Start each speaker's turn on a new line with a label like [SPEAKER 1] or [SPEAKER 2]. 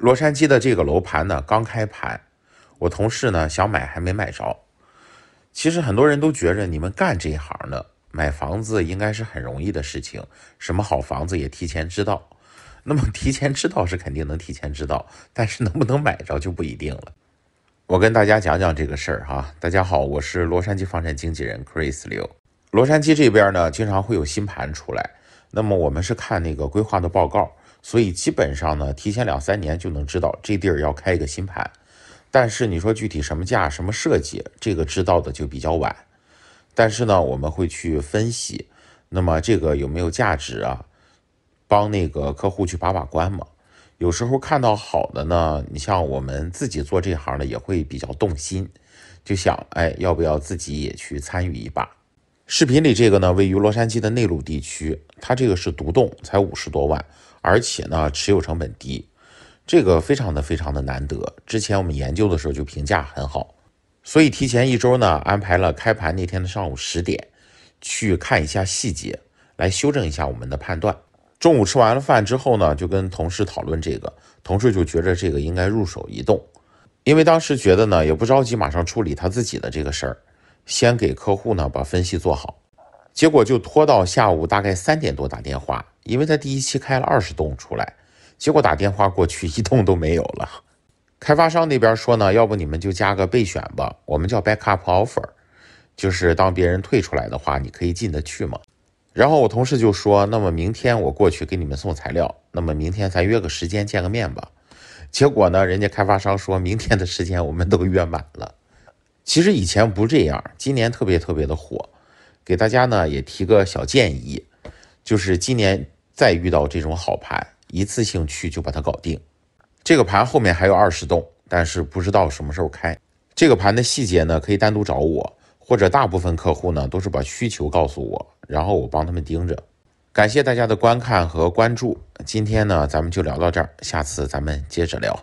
[SPEAKER 1] 洛杉矶的这个楼盘呢，刚开盘，我同事呢想买还没买着。其实很多人都觉着你们干这一行的买房子应该是很容易的事情，什么好房子也提前知道。那么提前知道是肯定能提前知道，但是能不能买着就不一定了。我跟大家讲讲这个事儿哈。大家好，我是洛杉矶房产经纪人 Chris 刘。洛杉矶这边呢经常会有新盘出来，那么我们是看那个规划的报告。所以基本上呢，提前两三年就能知道这地儿要开一个新盘，但是你说具体什么价、什么设计，这个知道的就比较晚。但是呢，我们会去分析，那么这个有没有价值啊？帮那个客户去把把关嘛。有时候看到好的呢，你像我们自己做这行的也会比较动心，就想哎，要不要自己也去参与一把？视频里这个呢，位于洛杉矶的内陆地区，它这个是独栋，才五十多万。而且呢，持有成本低，这个非常的非常的难得。之前我们研究的时候就评价很好，所以提前一周呢，安排了开盘那天的上午十点，去看一下细节，来修正一下我们的判断。中午吃完了饭之后呢，就跟同事讨论这个，同事就觉着这个应该入手移动，因为当时觉得呢，也不着急马上处理他自己的这个事儿，先给客户呢把分析做好。结果就拖到下午大概三点多打电话，因为他第一期开了二十栋出来，结果打电话过去一栋都没有了。开发商那边说呢，要不你们就加个备选吧，我们叫 backup offer，就是当别人退出来的话，你可以进得去吗？然后我同事就说，那么明天我过去给你们送材料，那么明天咱约个时间见个面吧。结果呢，人家开发商说明天的时间我们都约满了。其实以前不这样，今年特别特别的火。给大家呢也提个小建议，就是今年再遇到这种好盘，一次性去就把它搞定。这个盘后面还有二十栋，但是不知道什么时候开。这个盘的细节呢，可以单独找我，或者大部分客户呢都是把需求告诉我，然后我帮他们盯着。感谢大家的观看和关注，今天呢咱们就聊到这儿，下次咱们接着聊。